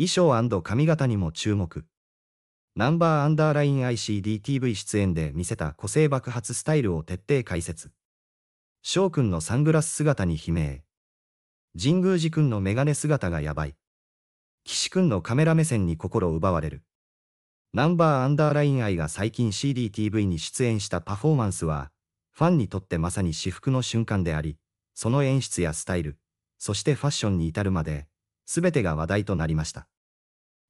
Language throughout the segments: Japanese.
衣装髪型にも注目。ナンバーアンダーライン ICDTV 出演で見せた個性爆発スタイルを徹底解説。翔くんのサングラス姿に悲鳴。神宮寺くんのメガネ姿がやばい。岸くんのカメラ目線に心奪われる。ナンバーアンダーライン愛が最近 CDTV に出演したパフォーマンスは、ファンにとってまさに至福の瞬間であり、その演出やスタイル、そしてファッションに至るまで、全てが話題となりました。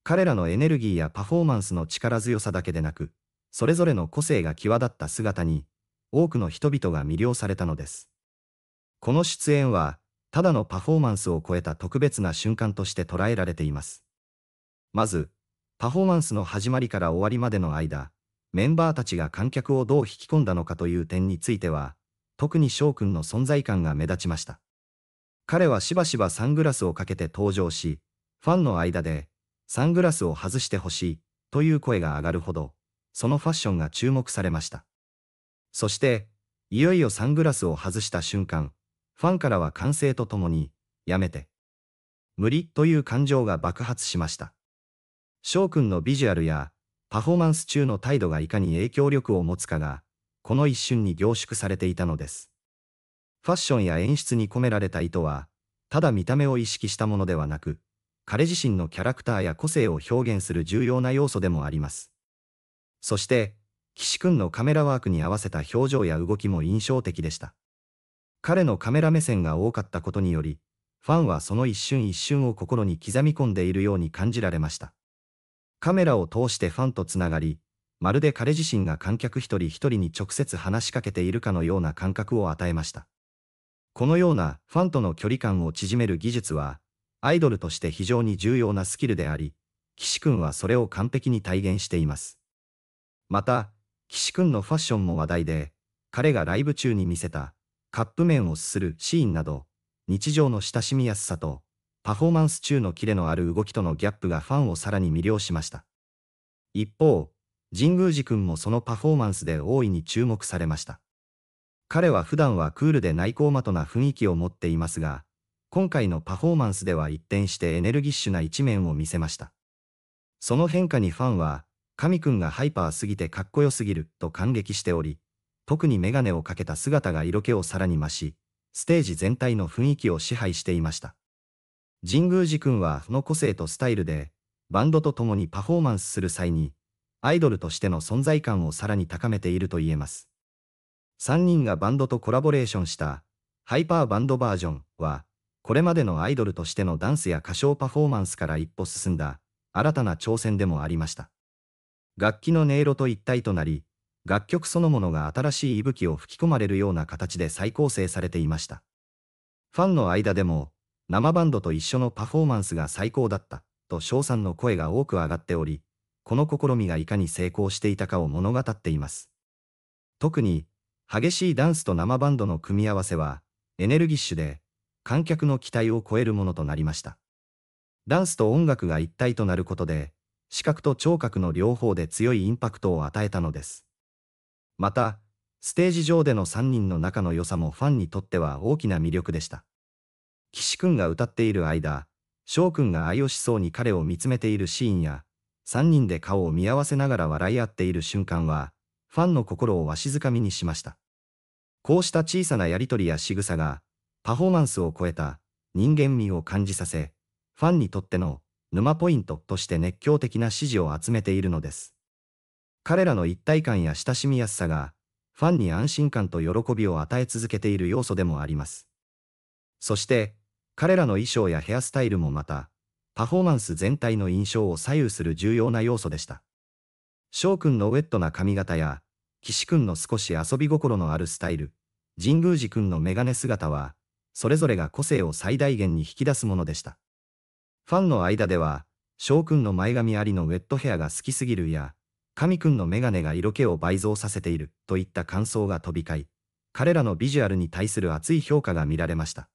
彼らのエネルギーやパフォーマンスの力強さだけでなく、それぞれの個性が際立った姿に、多くの人々が魅了されたのです。この出演は、ただのパフォーマンスを超えた特別な瞬間として捉えられています。まず、パフォーマンスの始まりから終わりまでの間、メンバーたちが観客をどう引き込んだのかという点については、特に翔くんの存在感が目立ちました。彼はしばしばサングラスをかけて登場し、ファンの間で、サングラスを外してほしい、という声が上がるほど、そのファッションが注目されました。そして、いよいよサングラスを外した瞬間、ファンからは歓声とともに、やめて。無理という感情が爆発しました。翔くんのビジュアルや、パフォーマンス中の態度がいかに影響力を持つかが、この一瞬に凝縮されていたのです。ファッションや演出に込められた意図は、ただ見た目を意識したものではなく、彼自身のキャラクターや個性を表現する重要な要素でもあります。そして、岸くんのカメラワークに合わせた表情や動きも印象的でした。彼のカメラ目線が多かったことにより、ファンはその一瞬一瞬を心に刻み込んでいるように感じられました。カメラを通してファンとつながり、まるで彼自身が観客一人一人に直接話しかけているかのような感覚を与えました。このようなファンとの距離感を縮める技術は、アイドルとして非常に重要なスキルであり、岸くんはそれを完璧に体現しています。また、岸くんのファッションも話題で、彼がライブ中に見せた、カップ麺をすするシーンなど、日常の親しみやすさと、パフォーマンス中のキレのある動きとのギャップがファンをさらに魅了しました。一方、神宮寺くんもそのパフォーマンスで大いに注目されました。彼は普段はクールで内向的な雰囲気を持っていますが、今回のパフォーマンスでは一転してエネルギッシュな一面を見せました。その変化にファンは、神くんがハイパーすぎてかっこよすぎると感激しており、特にメガネをかけた姿が色気をさらに増し、ステージ全体の雰囲気を支配していました。神宮寺くんはその個性とスタイルで、バンドと共にパフォーマンスする際に、アイドルとしての存在感をさらに高めていると言えます。3人がバンドとコラボレーションしたハイパーバンドバージョンは、これまでのアイドルとしてのダンスや歌唱パフォーマンスから一歩進んだ新たな挑戦でもありました。楽器の音色と一体となり、楽曲そのものが新しい息吹を吹き込まれるような形で再構成されていました。ファンの間でも、生バンドと一緒のパフォーマンスが最高だった、と賞賛の声が多く上がっており、この試みがいかに成功していたかを物語っています。特に、激しいダンスと生バンドの組み合わせは、エネルギッシュで、観客の期待を超えるものとなりました。ダンスと音楽が一体となることで、視覚と聴覚の両方で強いインパクトを与えたのです。また、ステージ上での3人の仲の良さもファンにとっては大きな魅力でした。岸くんが歌っている間、翔くんが愛をしそうに彼を見つめているシーンや、3人で顔を見合わせながら笑い合っている瞬間は、ファンの心をわしづかみにしました。こうした小さなやりとりや仕草が、パフォーマンスを超えた人間味を感じさせ、ファンにとっての沼ポイントとして熱狂的な支持を集めているのです。彼らの一体感や親しみやすさが、ファンに安心感と喜びを与え続けている要素でもあります。そして、彼らの衣装やヘアスタイルもまた、パフォーマンス全体の印象を左右する重要な要素でした。翔くんのウェットな髪型や、岸くんの少し遊び心のあるスタイル、神宮寺くんのメガネ姿は、それぞれが個性を最大限に引き出すものでした。ファンの間では、翔くんの前髪ありのウェットヘアが好きすぎるや、神くんのメガネが色気を倍増させているといった感想が飛び交い、彼らのビジュアルに対する熱い評価が見られました。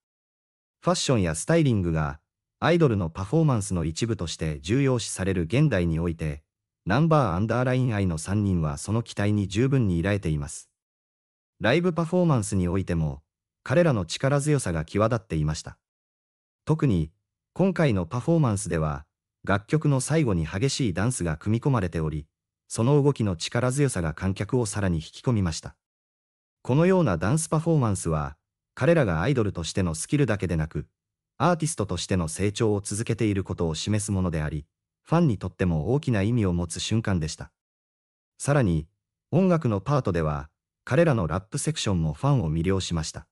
ファッションやスタイリングが、アイドルのパフォーマンスの一部として重要視される現代において、ナンバーアンダーライン愛の3人はその期待に十分に依頼ています。ライブパフォーマンスにおいても、彼らの力強さが際立っていました。特に、今回のパフォーマンスでは、楽曲の最後に激しいダンスが組み込まれており、その動きの力強さが観客をさらに引き込みました。このようなダンスパフォーマンスは、彼らがアイドルとしてのスキルだけでなく、アーティストとしての成長を続けていることを示すものであり、ファンにとっても大きな意味を持つ瞬間でした。さらに、音楽のパートでは、彼らのラップセクションもファンを魅了しました。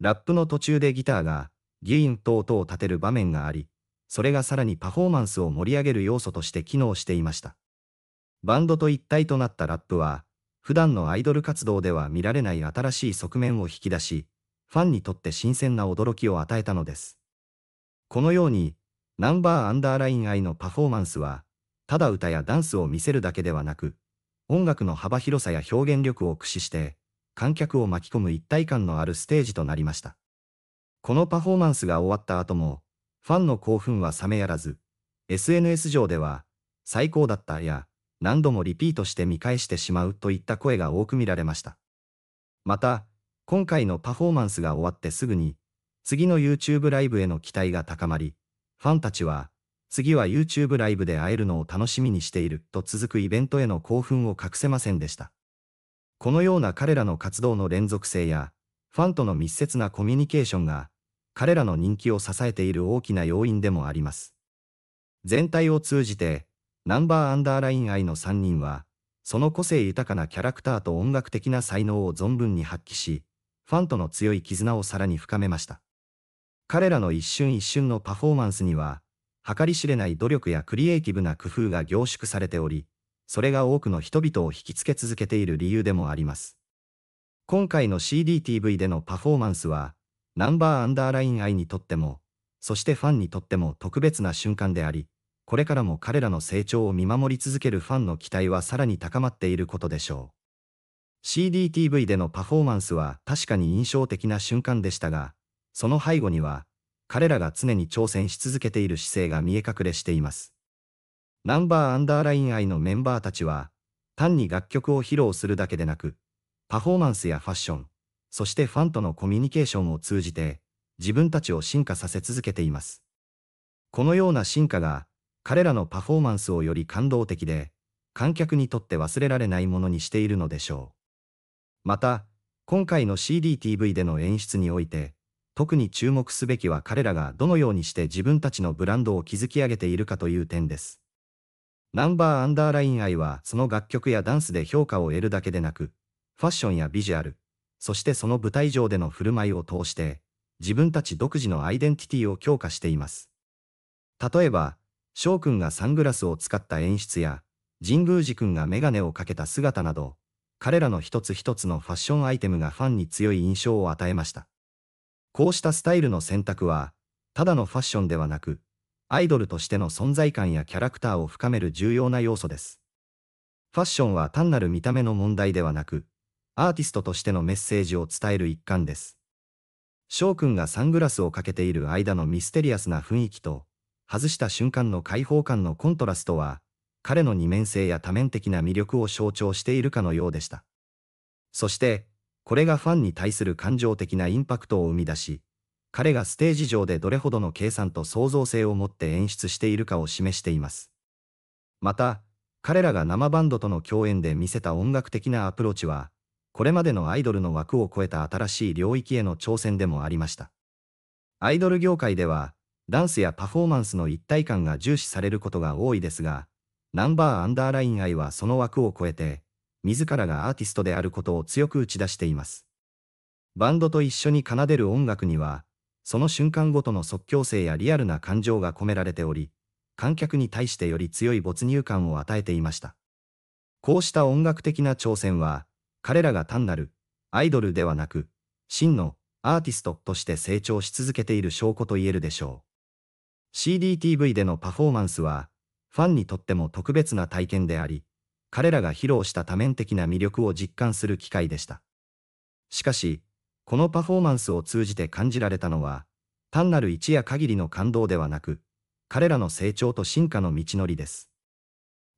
ラップの途中でギターが、ギーンと音を立てる場面があり、それがさらにパフォーマンスを盛り上げる要素として機能していました。バンドと一体となったラップは、普段のアイドル活動では見られない新しい側面を引き出し、ファンにとって新鮮な驚きを与えたのです。このように、ナンバーアンダーライン愛のパフォーマンスは、ただ歌やダンスを見せるだけではなく、音楽の幅広さや表現力を駆使して、観客を巻き込む一体感のあるステージとなりました。このパフォーマンスが終わった後も、ファンの興奮は冷めやらず、SNS 上では、最高だったや、何度もリピートして見返してしまうといった声が多く見られました。また、今回のパフォーマンスが終わってすぐに、次の YouTube ライブへの期待が高まり、ファンたちは、次は YouTube ライブで会えるのを楽しみにしていると続くイベントへの興奮を隠せませんでした。このような彼らの活動の連続性や、ファンとの密接なコミュニケーションが、彼らの人気を支えている大きな要因でもあります。全体を通じて、ナンバーアンダーライン愛の3人は、その個性豊かなキャラクターと音楽的な才能を存分に発揮し、ファンとの強い絆をさらに深めました。彼らの一瞬一瞬のパフォーマンスには、計り知れない努力やクリエイティブな工夫が凝縮されており、それが多くの人々を引きつけ続けている理由でもあります。今回の CDTV でのパフォーマンスは、ナンバーアンダーライン愛にとっても、そしてファンにとっても特別な瞬間であり、これからも彼らの成長を見守り続けるファンの期待はさらに高まっていることでしょう。CDTV でのパフォーマンスは確かに印象的な瞬間でしたが、その背後には、彼らが常に挑戦し続けている姿勢が見え隠れしています。ナンバーアンダーライン愛のメンバーたちは、単に楽曲を披露するだけでなく、パフォーマンスやファッション、そしてファンとのコミュニケーションを通じて、自分たちを進化させ続けています。このような進化が、彼らのパフォーマンスをより感動的で、観客にとって忘れられないものにしているのでしょう。また、今回の CDTV での演出において、特に注目すべきは彼らがどのようにして自分たちのブランドを築き上げているかという点です。ナンバーアンダーライン愛はその楽曲やダンスで評価を得るだけでなく、ファッションやビジュアル、そしてその舞台上での振る舞いを通して、自分たち独自のアイデンティティを強化しています。例えば、翔くんがサングラスを使った演出や、神宮寺くんがメガネをかけた姿など、彼らの一つ一つのファッションアイテムがファンに強い印象を与えました。こうしたスタイルの選択は、ただのファッションではなく、アイドルとしての存在感やキャラクターを深める重要な要素です。ファッションは単なる見た目の問題ではなく、アーティストとしてのメッセージを伝える一環です。翔くんがサングラスをかけている間のミステリアスな雰囲気と、外した瞬間の開放感のコントラストは、彼の二面性や多面的な魅力を象徴しているかのようでした。そして、これがファンに対する感情的なインパクトを生み出し、彼がステージ上でどれほどの計算と創造性を持って演出しているかを示しています。また、彼らが生バンドとの共演で見せた音楽的なアプローチは、これまでのアイドルの枠を超えた新しい領域への挑戦でもありました。アイドル業界では、ダンスやパフォーマンスの一体感が重視されることが多いですが、ナンバーアンダーライン愛はその枠を超えて、自らがアーティストであることを強く打ち出しています。バンドと一緒に奏でる音楽には、その瞬間ごとの即興性やリアルな感情が込められており、観客に対してより強い没入感を与えていました。こうした音楽的な挑戦は、彼らが単なるアイドルではなく、真のアーティストとして成長し続けている証拠と言えるでしょう。CDTV でのパフォーマンスは、ファンにとっても特別な体験であり、彼らが披露した多面的な魅力を実感する機会でした。しかし、このパフォーマンスを通じて感じられたのは、単なる一夜限りの感動ではなく、彼らの成長と進化の道のりです。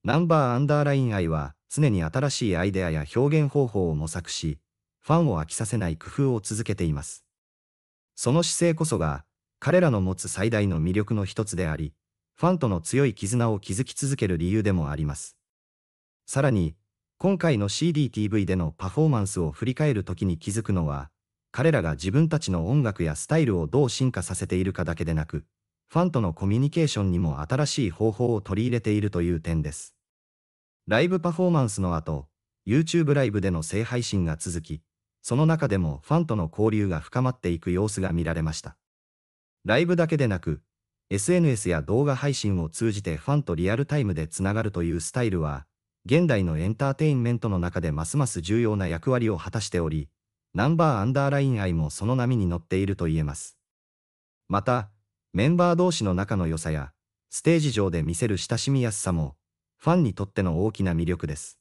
ナンバーアンダーライン愛は、常に新しいアイデアや表現方法を模索し、ファンを飽きさせない工夫を続けています。その姿勢こそが、彼らの持つ最大の魅力の一つであり、ファンとの強い絆を築き続ける理由でもあります。さらに、今回の CDTV でのパフォーマンスを振り返る時に気づくのは、彼らが自分たちの音楽やスタイルをどう進化させているかだけでなく、ファンとのコミュニケーションにも新しい方法を取り入れているという点です。ライブパフォーマンスの後、YouTube ライブでの性配信が続き、その中でもファンとの交流が深まっていく様子が見られました。ライブだけでなく、SNS や動画配信を通じてファンとリアルタイムでつながるというスタイルは、現代のエンターテインメントの中でますます重要な役割を果たしており、ナンバーアンダーライン愛もその波に乗っていると言えます。また、メンバー同士の仲の良さや、ステージ上で見せる親しみやすさも、ファンにとっての大きな魅力です。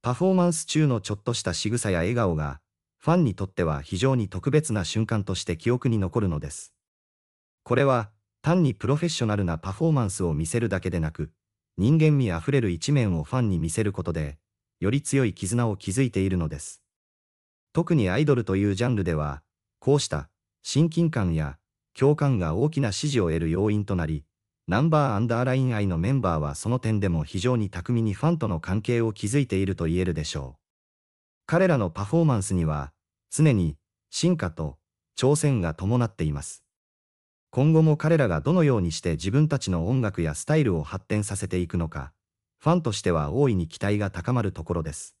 パフォーマンス中のちょっとした仕草や笑顔が、ファンにとっては非常に特別な瞬間として記憶に残るのです。これは、単にプロフェッショナルなパフォーマンスを見せるだけでなく、人間味あふれる一面をファンに見せることで、より強い絆を築いているのです。特にアイドルというジャンルでは、こうした親近感や共感が大きな支持を得る要因となり、ナンバーアンダーライン愛のメンバーはその点でも非常に巧みにファンとの関係を築いていると言えるでしょう。彼らのパフォーマンスには、常に進化と挑戦が伴っています。今後も彼らがどのようにして自分たちの音楽やスタイルを発展させていくのか、ファンとしては大いに期待が高まるところです。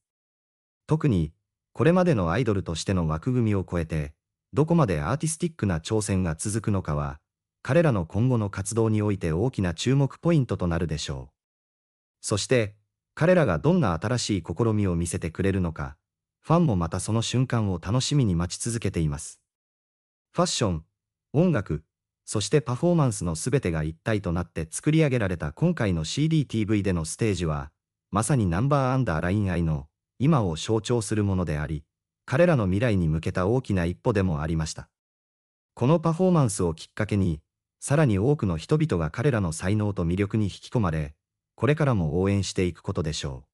特に、これまでのアイドルとしての枠組みを超えて、どこまでアーティスティックな挑戦が続くのかは、彼らの今後の活動において大きな注目ポイントとなるでしょう。そして、彼らがどんな新しい試みを見せてくれるのか、ファンもまたその瞬間を楽しみに待ち続けています。ファッション、音楽、そしてパフォーマンスの全てが一体となって作り上げられた今回の CDTV でのステージは、まさにナンバーアンダーライン愛の今を象徴するものであり、彼らの未来に向けた大きな一歩でもありました。このパフォーマンスをきっかけに、さらに多くの人々が彼らの才能と魅力に引き込まれ、これからも応援していくことでしょう。